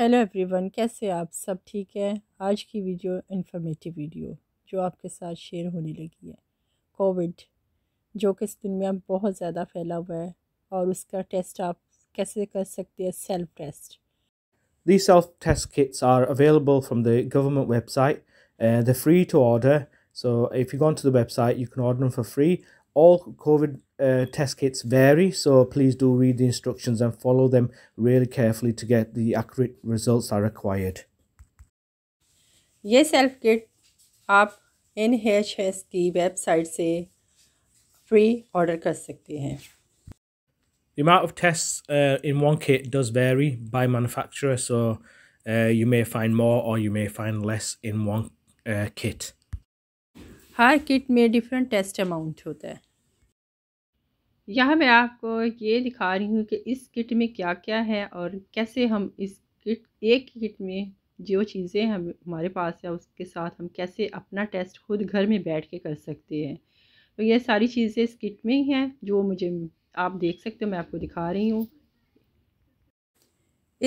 Hello everyone कैसे आप सब ठीक है आज की वीडियो इन्फॉर्मेटिव वीडियो जो आपके साथ शेयर होने लगी है कोविड जो कि इस दुनिया में बहुत ज़्यादा फैला हुआ है और उसका टेस्ट आप कैसे कर सकते हैं self test These self-test kits are available from the government website. Uh, they're free to order. So if you go onto the website, you can order them for free. all COVID uh, test kits vary, so please do read the instructions and follow them really carefully to get the accurate results are required. ये self-kit. आप NHS H S की website से free order कर सकते हैं The amount of tests uh, in one kit does vary by manufacturer, so uh, you may find more or you may find less in one uh, kit. हर kit में different test test होता है यहाँ मैं आपको ये दिखा रही हूँ कि इस किट में क्या क्या है और कैसे हम इस किट एक किट में जो चीज़ें हम हमारे पास है उसके साथ हम कैसे अपना टेस्ट खुद घर में बैठ के कर सकते हैं तो ये सारी चीज़ें इस किट में ही हैं जो मुझे आप देख सकते हो मैं आपको दिखा रही हूँ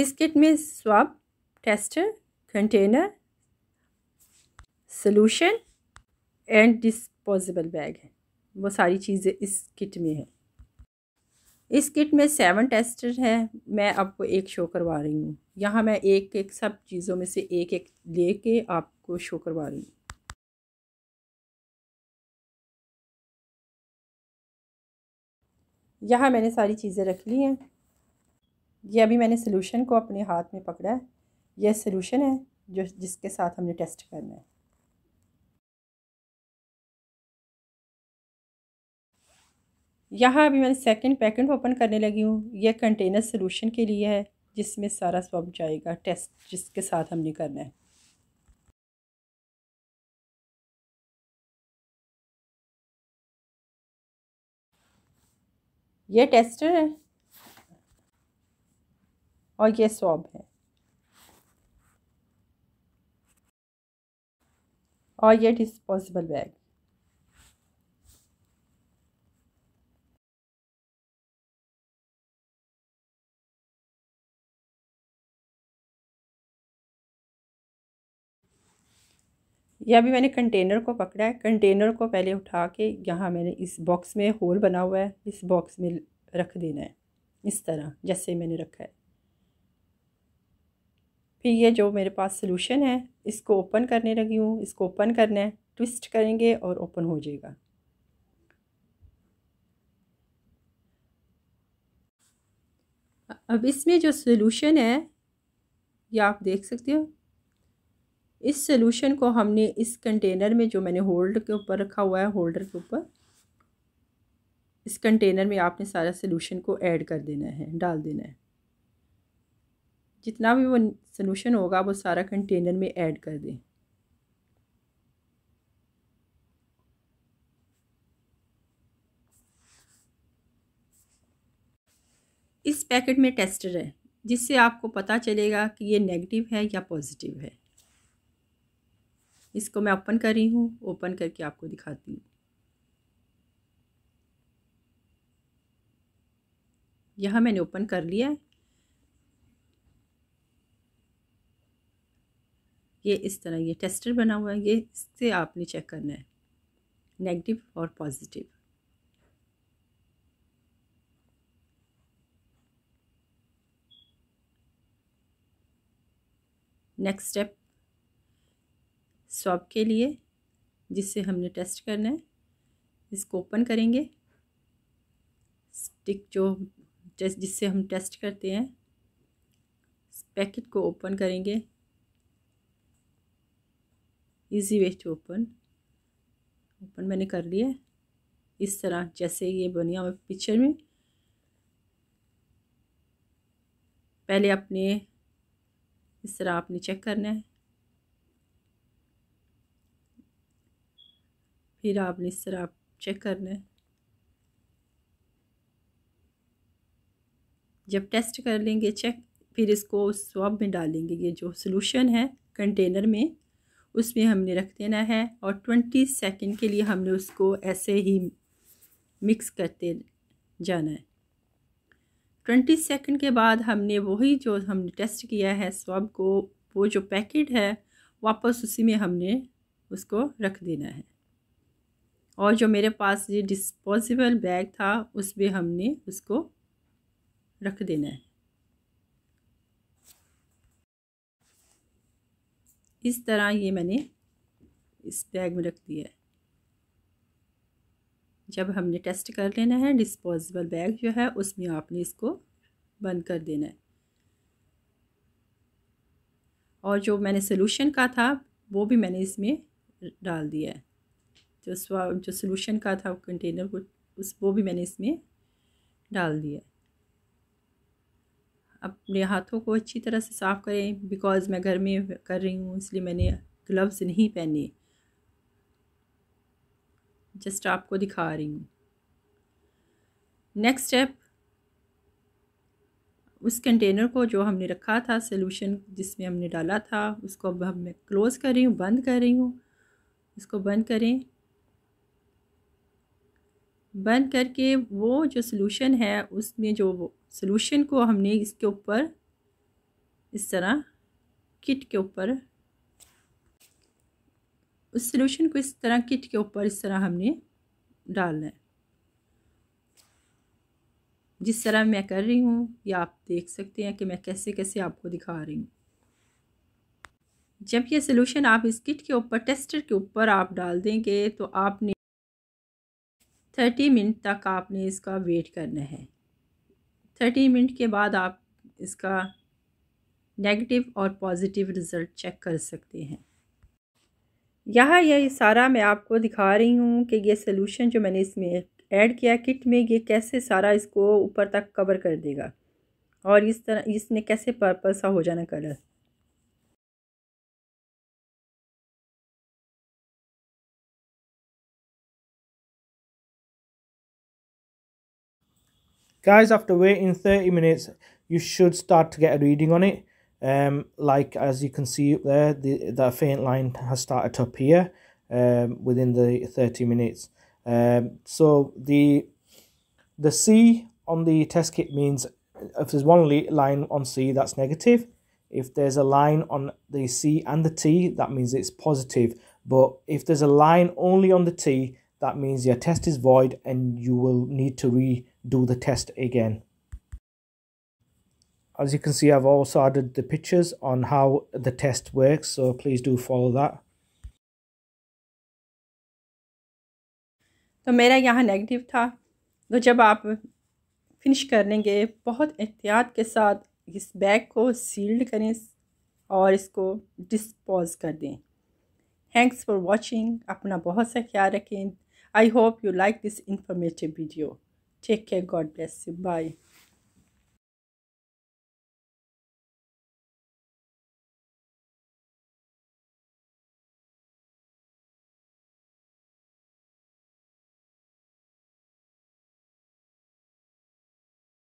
इस किट में swab tester container solution and disposable bag है वो सारी चीज़ें इस किट में हैं इस किट में सेवन टेस्टर हैं मैं आपको एक शो करवा रही हूँ यहाँ मैं एक एक सब चीज़ों में से एक एक ले के आपको शो करवा रही हूँ यहाँ मैंने सारी चीज़ें रख ली हैं ये अभी मैंने सोल्यूशन को अपने हाथ में पकड़ा है यह सोल्यूशन है जो जिसके साथ हमने टेस्ट करना है यहाँ अभी मैंने सेकंड पैकेट ओपन करने लगी हूँ यह कंटेनर सोलूशन के लिए है जिसमें सारा स्वाब जाएगा टेस्ट जिसके साथ हमने करना है यह टेस्टर है और यह स्वाब है और यह डिस्पोजेबल बैग ये अभी मैंने कंटेनर को पकड़ा है कंटेनर को पहले उठा के यहाँ मैंने इस बॉक्स में होल बना हुआ है इस बॉक्स में रख देना है इस तरह जैसे मैंने रखा है फिर ये जो मेरे पास सोल्यूशन है इसको ओपन करने लगी हूँ इसको ओपन करना है ट्विस्ट करेंगे और ओपन हो जाएगा अब इसमें जो सोल्यूशन है ये आप देख सकते हो इस सोल्यूशन को हमने इस कंटेनर में जो मैंने होल्ड के ऊपर रखा हुआ है होल्डर के ऊपर इस कंटेनर में आपने सारा सोल्यूशन को ऐड कर देना है डाल देना है जितना भी वो सोल्यूशन होगा वो सारा कंटेनर में ऐड कर दें इस पैकेट में टेस्टर है जिससे आपको पता चलेगा कि ये नेगेटिव है या पॉजिटिव है इसको मैं ओपन कर रही हूँ ओपन करके आपको दिखाती हूँ यहाँ मैंने ओपन कर लिया है ये इस तरह ये टेस्टर बना हुआ है ये इससे आपने चेक करना है नेगेटिव और पॉजिटिव नेक्स्ट स्टेप स्वाब के लिए जिससे हमने टेस्ट करना है इसको ओपन करेंगे स्टिक जो जिससे हम टेस्ट करते हैं पैकेट को ओपन करेंगे easy way to open open मैंने कर लिया इस तरह जैसे ये बनिया हुआ पिक्चर में पहले अपने इस तरह आपने चेक करना है फिर आपने इस तरह चेक करना है जब टेस्ट कर लेंगे चेक फिर इसको स्वाब में डालेंगे ये जो सोलूशन है कंटेनर में उसमें हमने रख देना है और ट्वेंटी सेकेंड के लिए हमने उसको ऐसे ही मिक्स करते जाना है ट्वेंटी सेकेंड के बाद हमने वही जो हमने टेस्ट किया है स्वाब को वो जो पैकेट है वापस उसी में हमने उसको रख देना है और जो मेरे पास ये डिस्पोजेबल बैग था उसमें हमने उसको रख देना है इस तरह ये मैंने इस बैग में रख दिया है जब हमने टेस्ट कर लेना है डिस्पोजेबल बैग जो है उसमें आपने इसको बंद कर देना है और जो मैंने सोल्यूशन का था वो भी मैंने इसमें डाल दिया है जो स्वा जो सोल्यूशन का था कंटेनर वो उस वो भी मैंने इसमें डाल दिया अपने हाथों को अच्छी तरह से साफ़ करें बिकॉज़ मैं घर में कर रही हूँ इसलिए मैंने ग्लव्स नहीं पहने जस्ट आपको दिखा रही हूँ नेक्स्ट स्टेप उस कंटेनर को जो हमने रखा था सोल्यूशन जिसमें हमने डाला था उसको अब हम मैं क्लोज़ कर रही हूँ बंद कर रही हूँ उसको बंद करें बंद करके वो जो सोलूशन है उसमें जो सोलूशन को हमने इसके ऊपर इस तरह किट के ऊपर उस सोल्यूशन को इस तरह किट के ऊपर इस तरह हमने डालना है जिस तरह मैं कर रही हूँ ये आप देख सकते हैं कि मैं कैसे कैसे आपको दिखा रही हूँ जब ये सोलूशन आप इस किट के ऊपर टेस्टर के ऊपर आप डाल देंगे तो आपने थर्टी मिनट तक आपने इसका वेट करना है थर्टी मिनट के बाद आप इसका नेगेटिव और पॉजिटिव रिज़ल्ट चेक कर सकते हैं यह यह सारा मैं आपको दिखा रही हूँ कि ये सोल्यूशन जो मैंने इसमें ऐड किया किट में ये कैसे सारा इसको ऊपर तक कवर कर देगा और इस तरह इसने कैसे पर्पल सा हो जाना colour Guys, after waiting 30 minutes, you should start to get a reading on it. Um, like as you can see up there, the, the faint line has started up here um, within the 30 minutes. Um, so the the C on the test kit means if there's one line on C, that's negative. If there's a line on the C and the T, that means it's positive. But if there's a line only on the T, that means your test is void and you will need to redo the test again. As you can see, I've also added the pictures on how the test works, so please do follow that. तो मेरा यहाँ negative था तो जब आप finish कर लेंगे बहुत एहतियात के साथ इस बैग को सील्ड करें और इसको डिस्पोज कर दें थैंक्स फॉर वॉचिंग अपना बहुत सा ख्याल रखें I hope you like this informative video. Take care. God bless you. Bye.